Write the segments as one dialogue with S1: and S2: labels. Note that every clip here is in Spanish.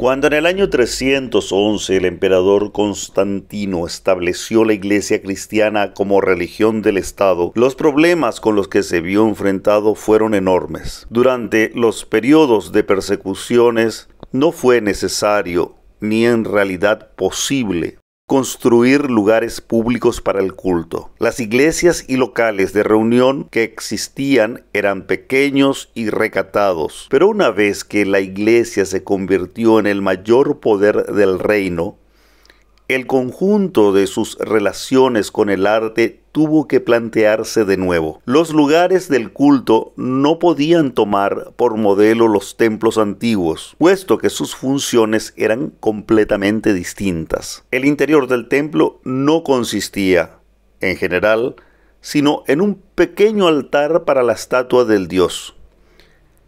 S1: Cuando en el año 311 el emperador Constantino estableció la iglesia cristiana como religión del Estado, los problemas con los que se vio enfrentado fueron enormes. Durante los periodos de persecuciones no fue necesario ni en realidad posible construir lugares públicos para el culto. Las iglesias y locales de reunión que existían eran pequeños y recatados, pero una vez que la iglesia se convirtió en el mayor poder del reino, el conjunto de sus relaciones con el arte tuvo que plantearse de nuevo. Los lugares del culto no podían tomar por modelo los templos antiguos, puesto que sus funciones eran completamente distintas. El interior del templo no consistía, en general, sino en un pequeño altar para la estatua del dios.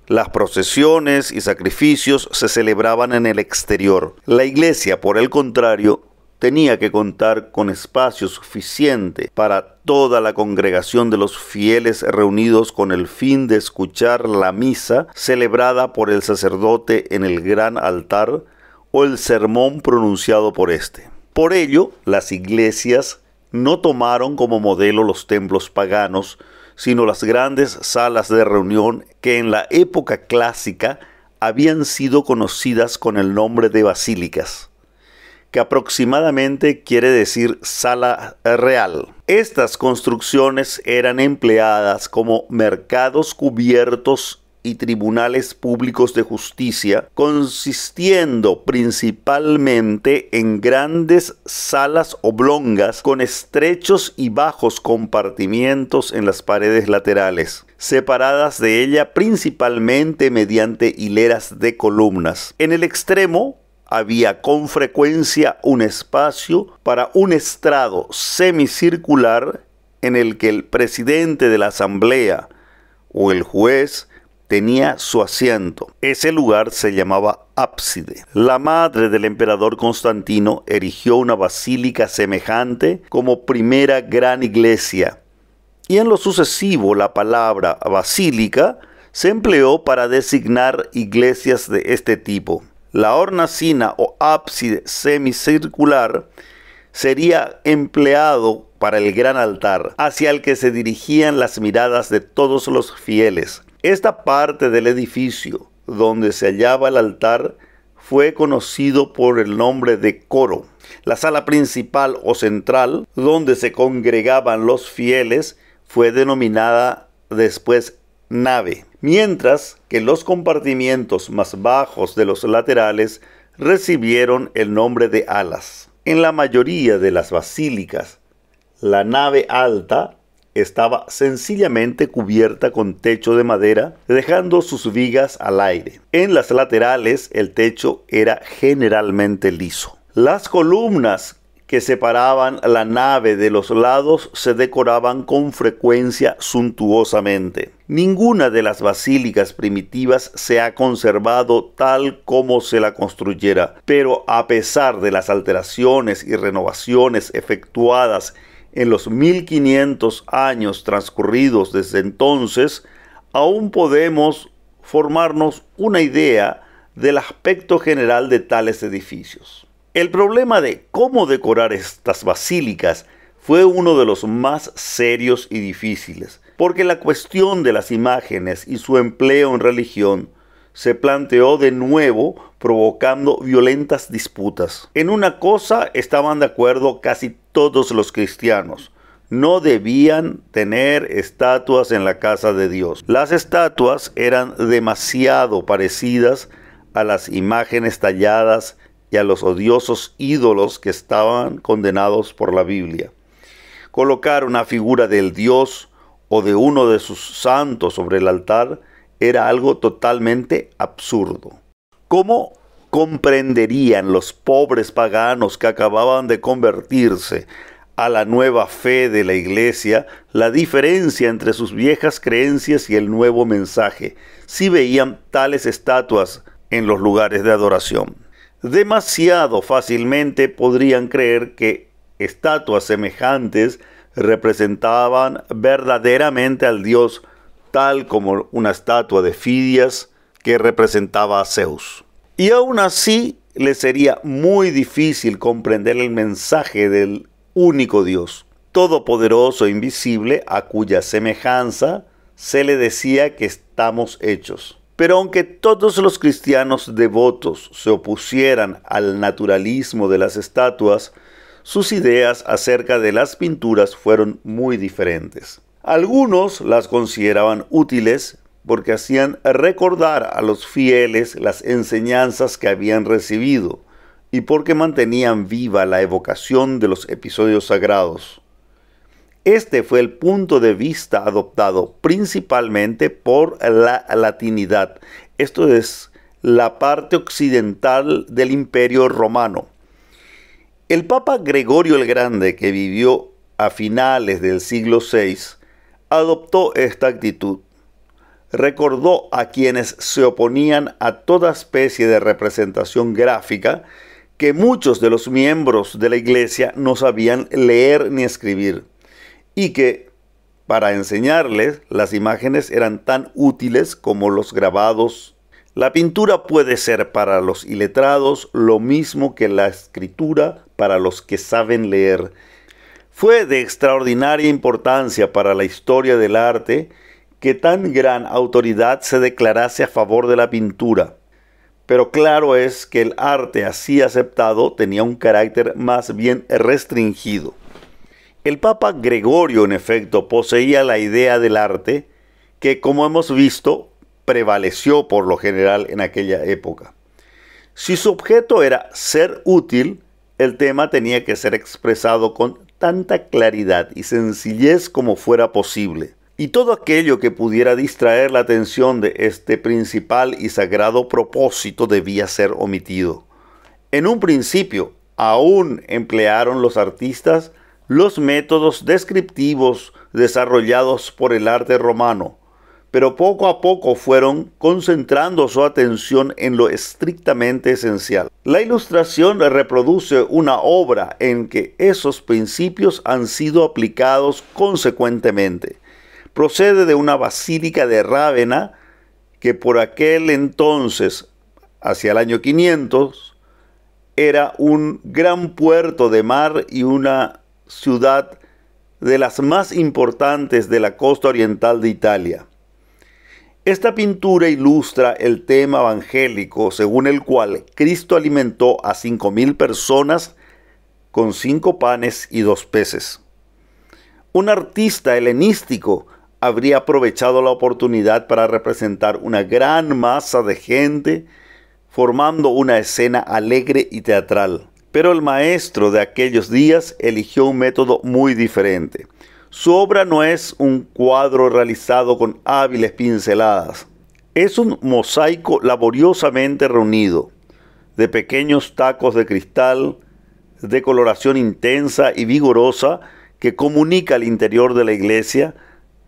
S1: Las procesiones y sacrificios se celebraban en el exterior. La iglesia, por el contrario, tenía que contar con espacio suficiente para toda la congregación de los fieles reunidos con el fin de escuchar la misa celebrada por el sacerdote en el gran altar o el sermón pronunciado por éste. Por ello, las iglesias no tomaron como modelo los templos paganos, sino las grandes salas de reunión que en la época clásica habían sido conocidas con el nombre de basílicas que aproximadamente quiere decir sala real. Estas construcciones eran empleadas como mercados cubiertos y tribunales públicos de justicia, consistiendo principalmente en grandes salas oblongas con estrechos y bajos compartimientos en las paredes laterales, separadas de ella principalmente mediante hileras de columnas. En el extremo había con frecuencia un espacio para un estrado semicircular en el que el presidente de la asamblea o el juez tenía su asiento. Ese lugar se llamaba ábside. La madre del emperador Constantino erigió una basílica semejante como primera gran iglesia. Y en lo sucesivo la palabra basílica se empleó para designar iglesias de este tipo. La hornacina o ábside semicircular sería empleado para el gran altar, hacia el que se dirigían las miradas de todos los fieles. Esta parte del edificio donde se hallaba el altar fue conocido por el nombre de coro. La sala principal o central donde se congregaban los fieles fue denominada después nave mientras que los compartimientos más bajos de los laterales recibieron el nombre de alas. En la mayoría de las basílicas, la nave alta estaba sencillamente cubierta con techo de madera, dejando sus vigas al aire. En las laterales el techo era generalmente liso. Las columnas que separaban la nave de los lados se decoraban con frecuencia suntuosamente. Ninguna de las basílicas primitivas se ha conservado tal como se la construyera, pero a pesar de las alteraciones y renovaciones efectuadas en los 1500 años transcurridos desde entonces, aún podemos formarnos una idea del aspecto general de tales edificios. El problema de cómo decorar estas basílicas fue uno de los más serios y difíciles, porque la cuestión de las imágenes y su empleo en religión se planteó de nuevo provocando violentas disputas. En una cosa estaban de acuerdo casi todos los cristianos. No debían tener estatuas en la casa de Dios. Las estatuas eran demasiado parecidas a las imágenes talladas y a los odiosos ídolos que estaban condenados por la Biblia. Colocar una figura del Dios o de uno de sus santos sobre el altar era algo totalmente absurdo. ¿Cómo comprenderían los pobres paganos que acababan de convertirse a la nueva fe de la iglesia la diferencia entre sus viejas creencias y el nuevo mensaje, si veían tales estatuas en los lugares de adoración demasiado fácilmente podrían creer que estatuas semejantes representaban verdaderamente al dios, tal como una estatua de Fidias que representaba a Zeus. Y aún así le sería muy difícil comprender el mensaje del único Dios, todopoderoso e invisible, a cuya semejanza se le decía que estamos hechos. Pero aunque todos los cristianos devotos se opusieran al naturalismo de las estatuas, sus ideas acerca de las pinturas fueron muy diferentes. Algunos las consideraban útiles porque hacían recordar a los fieles las enseñanzas que habían recibido y porque mantenían viva la evocación de los episodios sagrados. Este fue el punto de vista adoptado principalmente por la latinidad, esto es, la parte occidental del imperio romano. El Papa Gregorio el Grande, que vivió a finales del siglo VI, adoptó esta actitud. Recordó a quienes se oponían a toda especie de representación gráfica que muchos de los miembros de la Iglesia no sabían leer ni escribir y que para enseñarles las imágenes eran tan útiles como los grabados. La pintura puede ser para los iletrados lo mismo que la escritura para los que saben leer. Fue de extraordinaria importancia para la historia del arte que tan gran autoridad se declarase a favor de la pintura. Pero claro es que el arte así aceptado tenía un carácter más bien restringido. El Papa Gregorio, en efecto, poseía la idea del arte que, como hemos visto, prevaleció por lo general en aquella época. Si su objeto era ser útil, el tema tenía que ser expresado con tanta claridad y sencillez como fuera posible. Y todo aquello que pudiera distraer la atención de este principal y sagrado propósito debía ser omitido. En un principio, aún emplearon los artistas los métodos descriptivos desarrollados por el arte romano, pero poco a poco fueron concentrando su atención en lo estrictamente esencial. La ilustración reproduce una obra en que esos principios han sido aplicados consecuentemente. Procede de una basílica de Rávena que por aquel entonces, hacia el año 500, era un gran puerto de mar y una ciudad de las más importantes de la costa oriental de Italia. Esta pintura ilustra el tema evangélico según el cual Cristo alimentó a 5.000 personas con cinco panes y dos peces. Un artista helenístico habría aprovechado la oportunidad para representar una gran masa de gente formando una escena alegre y teatral. Pero el maestro de aquellos días eligió un método muy diferente. Su obra no es un cuadro realizado con hábiles pinceladas. Es un mosaico laboriosamente reunido, de pequeños tacos de cristal, de coloración intensa y vigorosa que comunica al interior de la iglesia,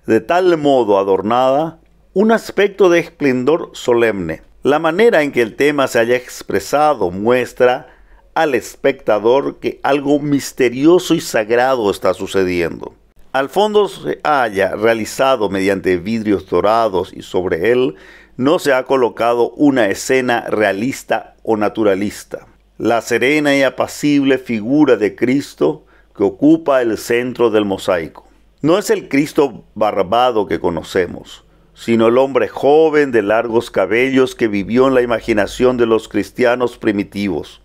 S1: de tal modo adornada, un aspecto de esplendor solemne. La manera en que el tema se haya expresado muestra al espectador que algo misterioso y sagrado está sucediendo. Al fondo se halla, realizado mediante vidrios dorados y sobre él no se ha colocado una escena realista o naturalista. La serena y apacible figura de Cristo que ocupa el centro del mosaico. No es el Cristo barbado que conocemos, sino el hombre joven de largos cabellos que vivió en la imaginación de los cristianos primitivos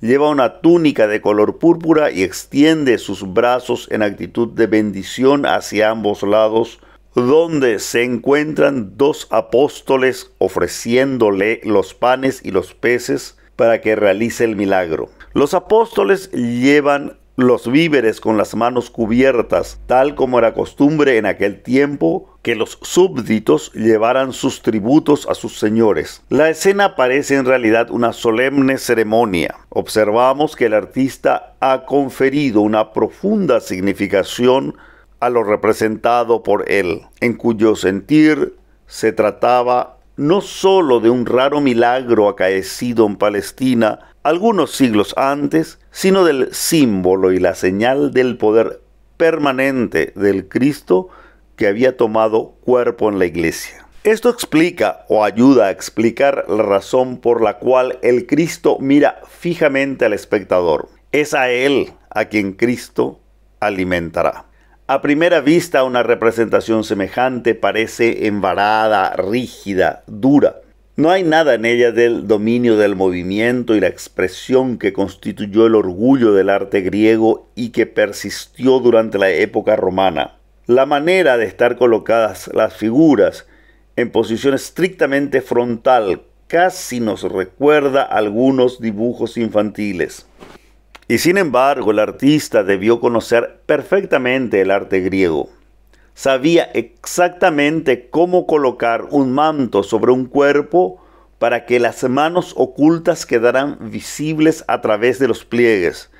S1: lleva una túnica de color púrpura y extiende sus brazos en actitud de bendición hacia ambos lados, donde se encuentran dos apóstoles ofreciéndole los panes y los peces para que realice el milagro. Los apóstoles llevan los víveres con las manos cubiertas, tal como era costumbre en aquel tiempo que los súbditos llevaran sus tributos a sus señores. La escena parece en realidad una solemne ceremonia. Observamos que el artista ha conferido una profunda significación a lo representado por él, en cuyo sentir se trataba no sólo de un raro milagro acaecido en Palestina, algunos siglos antes, sino del símbolo y la señal del poder permanente del Cristo que había tomado cuerpo en la iglesia. Esto explica o ayuda a explicar la razón por la cual el Cristo mira fijamente al espectador. Es a Él a quien Cristo alimentará. A primera vista una representación semejante parece envarada, rígida, dura. No hay nada en ella del dominio del movimiento y la expresión que constituyó el orgullo del arte griego y que persistió durante la época romana. La manera de estar colocadas las figuras en posición estrictamente frontal casi nos recuerda algunos dibujos infantiles. Y sin embargo, el artista debió conocer perfectamente el arte griego sabía exactamente cómo colocar un manto sobre un cuerpo para que las manos ocultas quedaran visibles a través de los pliegues.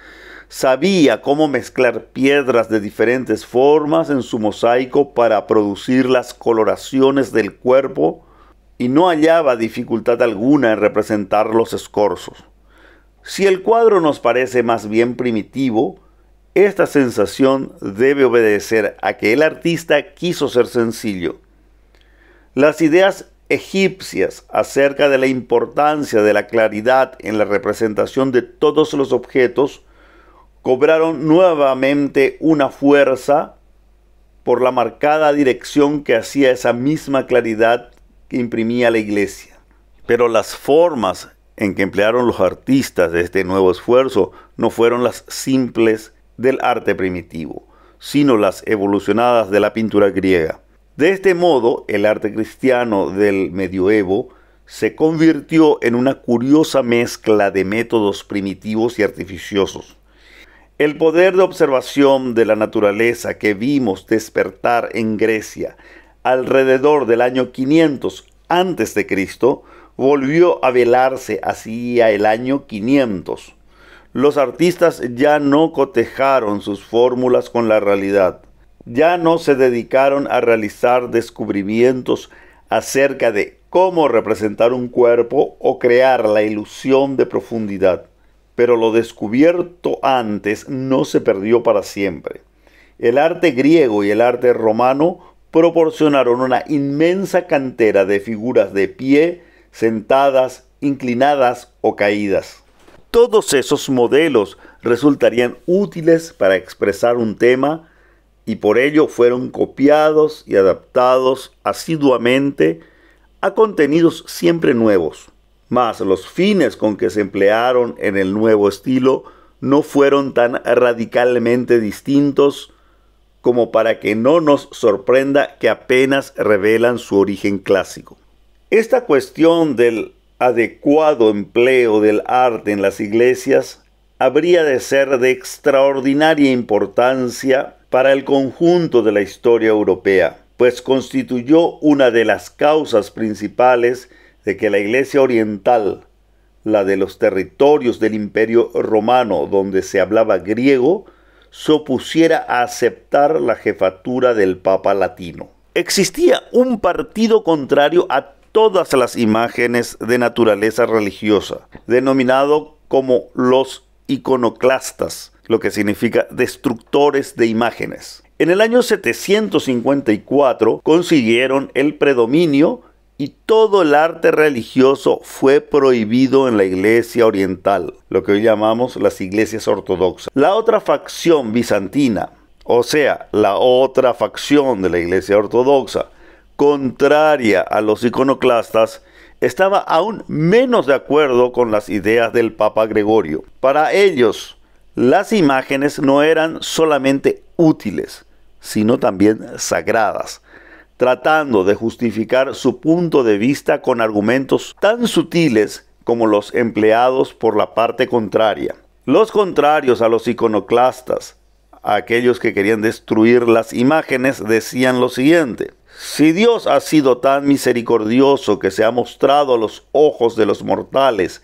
S1: Sabía cómo mezclar piedras de diferentes formas en su mosaico para producir las coloraciones del cuerpo y no hallaba dificultad alguna en representar los escorzos. Si el cuadro nos parece más bien primitivo, esta sensación debe obedecer a que el artista quiso ser sencillo. Las ideas egipcias acerca de la importancia de la claridad en la representación de todos los objetos cobraron nuevamente una fuerza por la marcada dirección que hacía esa misma claridad que imprimía la iglesia. Pero las formas en que emplearon los artistas de este nuevo esfuerzo no fueron las simples del arte primitivo, sino las evolucionadas de la pintura griega. De este modo, el arte cristiano del medioevo se convirtió en una curiosa mezcla de métodos primitivos y artificiosos. El poder de observación de la naturaleza que vimos despertar en Grecia alrededor del año 500 antes de Cristo volvió a velarse hacia el año 500 los artistas ya no cotejaron sus fórmulas con la realidad, ya no se dedicaron a realizar descubrimientos acerca de cómo representar un cuerpo o crear la ilusión de profundidad, pero lo descubierto antes no se perdió para siempre. El arte griego y el arte romano proporcionaron una inmensa cantera de figuras de pie, sentadas, inclinadas o caídas. Todos esos modelos resultarían útiles para expresar un tema y por ello fueron copiados y adaptados asiduamente a contenidos siempre nuevos. Mas los fines con que se emplearon en el nuevo estilo no fueron tan radicalmente distintos como para que no nos sorprenda que apenas revelan su origen clásico. Esta cuestión del adecuado empleo del arte en las iglesias habría de ser de extraordinaria importancia para el conjunto de la historia europea, pues constituyó una de las causas principales de que la Iglesia Oriental, la de los territorios del Imperio Romano donde se hablaba griego, se opusiera a aceptar la jefatura del Papa Latino. Existía un partido contrario a todas las imágenes de naturaleza religiosa, denominado como los iconoclastas, lo que significa destructores de imágenes. En el año 754 consiguieron el predominio y todo el arte religioso fue prohibido en la iglesia oriental, lo que hoy llamamos las iglesias ortodoxas. La otra facción bizantina, o sea, la otra facción de la iglesia ortodoxa, contraria a los iconoclastas, estaba aún menos de acuerdo con las ideas del Papa Gregorio. Para ellos, las imágenes no eran solamente útiles, sino también sagradas, tratando de justificar su punto de vista con argumentos tan sutiles como los empleados por la parte contraria. Los contrarios a los iconoclastas, aquellos que querían destruir las imágenes, decían lo siguiente, si Dios ha sido tan misericordioso que se ha mostrado a los ojos de los mortales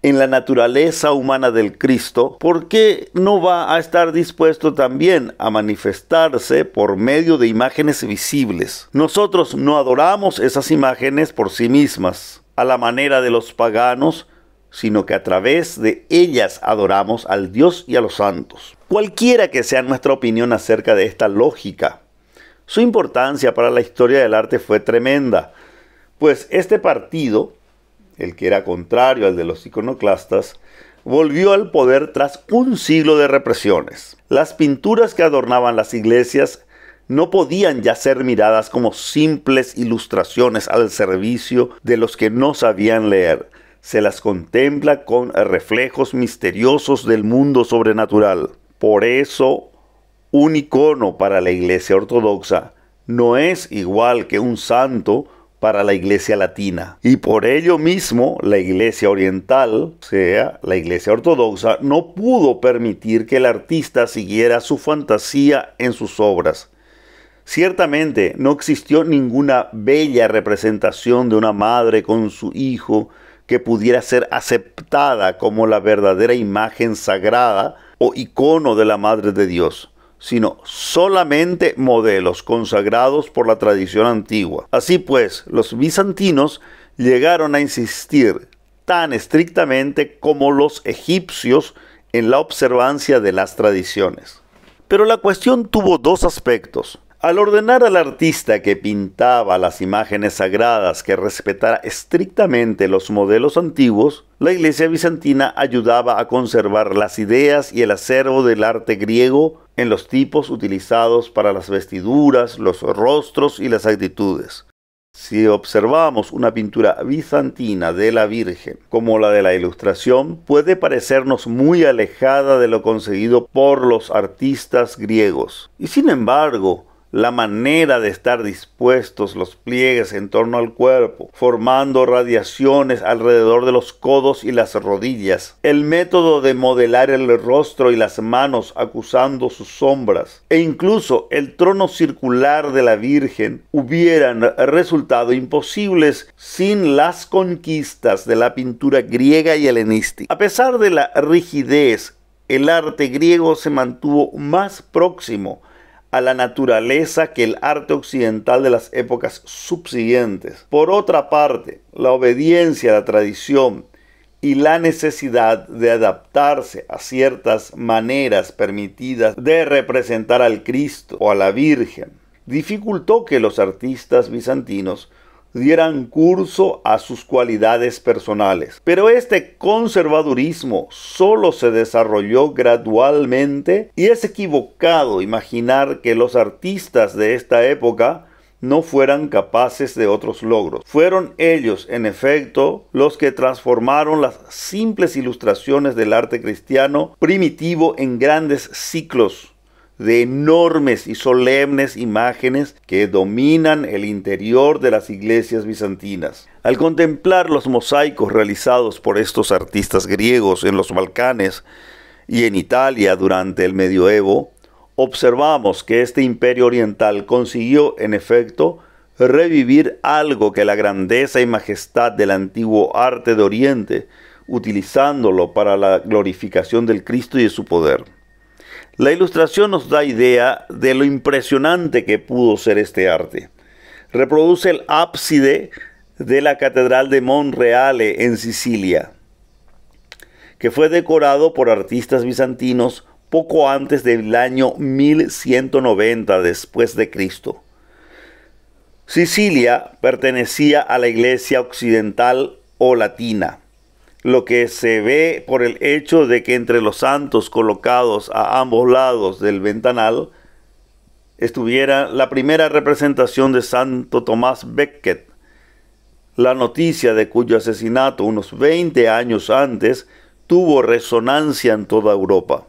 S1: en la naturaleza humana del Cristo, ¿por qué no va a estar dispuesto también a manifestarse por medio de imágenes visibles? Nosotros no adoramos esas imágenes por sí mismas, a la manera de los paganos, sino que a través de ellas adoramos al Dios y a los santos. Cualquiera que sea nuestra opinión acerca de esta lógica, su importancia para la historia del arte fue tremenda, pues este partido, el que era contrario al de los iconoclastas, volvió al poder tras un siglo de represiones. Las pinturas que adornaban las iglesias no podían ya ser miradas como simples ilustraciones al servicio de los que no sabían leer. Se las contempla con reflejos misteriosos del mundo sobrenatural. Por eso un icono para la Iglesia Ortodoxa no es igual que un santo para la Iglesia Latina. Y por ello mismo, la Iglesia Oriental, o sea, la Iglesia Ortodoxa, no pudo permitir que el artista siguiera su fantasía en sus obras. Ciertamente no existió ninguna bella representación de una madre con su hijo que pudiera ser aceptada como la verdadera imagen sagrada o icono de la Madre de Dios sino solamente modelos consagrados por la tradición antigua. Así pues, los bizantinos llegaron a insistir tan estrictamente como los egipcios en la observancia de las tradiciones. Pero la cuestión tuvo dos aspectos. Al ordenar al artista que pintaba las imágenes sagradas que respetara estrictamente los modelos antiguos, la iglesia bizantina ayudaba a conservar las ideas y el acervo del arte griego en los tipos utilizados para las vestiduras, los rostros y las actitudes. Si observamos una pintura bizantina de la Virgen, como la de la Ilustración, puede parecernos muy alejada de lo conseguido por los artistas griegos. Y sin embargo, la manera de estar dispuestos los pliegues en torno al cuerpo, formando radiaciones alrededor de los codos y las rodillas, el método de modelar el rostro y las manos acusando sus sombras, e incluso el trono circular de la Virgen hubieran resultado imposibles sin las conquistas de la pintura griega y helenística. A pesar de la rigidez, el arte griego se mantuvo más próximo a la naturaleza que el arte occidental de las épocas subsiguientes. Por otra parte, la obediencia a la tradición y la necesidad de adaptarse a ciertas maneras permitidas de representar al Cristo o a la Virgen dificultó que los artistas bizantinos dieran curso a sus cualidades personales. Pero este conservadurismo solo se desarrolló gradualmente y es equivocado imaginar que los artistas de esta época no fueran capaces de otros logros. Fueron ellos, en efecto, los que transformaron las simples ilustraciones del arte cristiano primitivo en grandes ciclos de enormes y solemnes imágenes que dominan el interior de las iglesias bizantinas. Al contemplar los mosaicos realizados por estos artistas griegos en los Balcanes y en Italia durante el medioevo, observamos que este imperio oriental consiguió, en efecto, revivir algo que la grandeza y majestad del antiguo arte de Oriente, utilizándolo para la glorificación del Cristo y de su poder. La ilustración nos da idea de lo impresionante que pudo ser este arte. Reproduce el ábside de la Catedral de Monreale en Sicilia, que fue decorado por artistas bizantinos poco antes del año 1190 después de Cristo. Sicilia pertenecía a la Iglesia occidental o latina lo que se ve por el hecho de que entre los santos colocados a ambos lados del ventanal estuviera la primera representación de Santo Tomás Becket, la noticia de cuyo asesinato unos 20 años antes tuvo resonancia en toda Europa.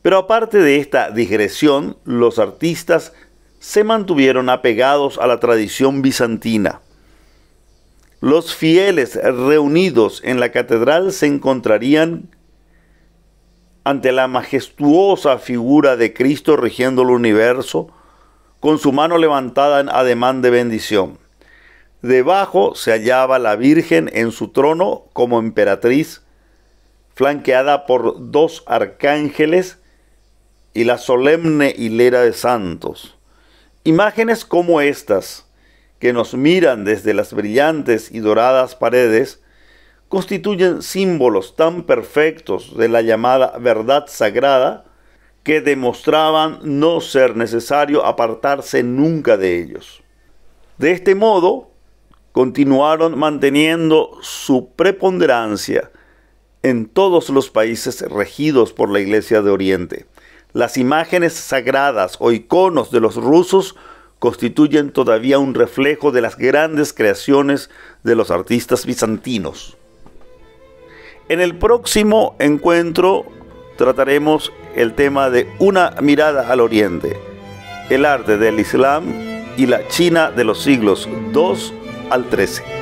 S1: Pero aparte de esta digresión, los artistas se mantuvieron apegados a la tradición bizantina los fieles reunidos en la catedral se encontrarían ante la majestuosa figura de Cristo regiendo el universo, con su mano levantada en ademán de bendición. Debajo se hallaba la Virgen en su trono como emperatriz, flanqueada por dos arcángeles y la solemne hilera de santos. Imágenes como estas que nos miran desde las brillantes y doradas paredes, constituyen símbolos tan perfectos de la llamada verdad sagrada que demostraban no ser necesario apartarse nunca de ellos. De este modo, continuaron manteniendo su preponderancia en todos los países regidos por la Iglesia de Oriente. Las imágenes sagradas o iconos de los rusos constituyen todavía un reflejo de las grandes creaciones de los artistas bizantinos. En el próximo encuentro trataremos el tema de una mirada al oriente, el arte del Islam y la China de los siglos 2 al 13